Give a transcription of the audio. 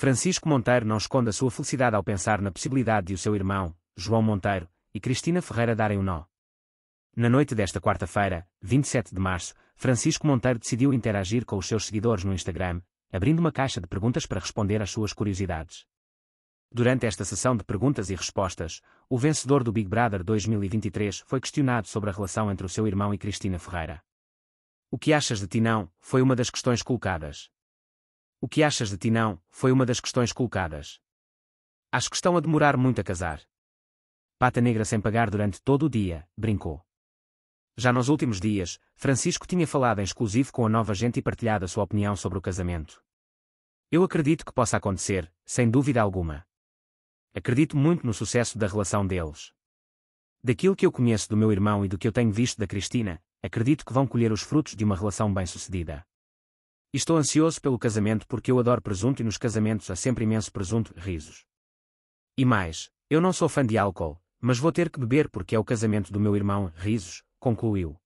Francisco Monteiro não esconde a sua felicidade ao pensar na possibilidade de o seu irmão, João Monteiro, e Cristina Ferreira darem o um nó. Na noite desta quarta-feira, 27 de março, Francisco Monteiro decidiu interagir com os seus seguidores no Instagram, abrindo uma caixa de perguntas para responder às suas curiosidades. Durante esta sessão de perguntas e respostas, o vencedor do Big Brother 2023 foi questionado sobre a relação entre o seu irmão e Cristina Ferreira. O que achas de ti não? foi uma das questões colocadas. O que achas de ti não? Foi uma das questões colocadas. Acho que estão a demorar muito a casar. Pata Negra sem pagar durante todo o dia, brincou. Já nos últimos dias, Francisco tinha falado em exclusivo com a nova gente e partilhado a sua opinião sobre o casamento. Eu acredito que possa acontecer, sem dúvida alguma. Acredito muito no sucesso da relação deles. Daquilo que eu conheço do meu irmão e do que eu tenho visto da Cristina, acredito que vão colher os frutos de uma relação bem-sucedida estou ansioso pelo casamento porque eu adoro presunto e nos casamentos há sempre imenso presunto, risos. E mais, eu não sou fã de álcool, mas vou ter que beber porque é o casamento do meu irmão, risos, concluiu.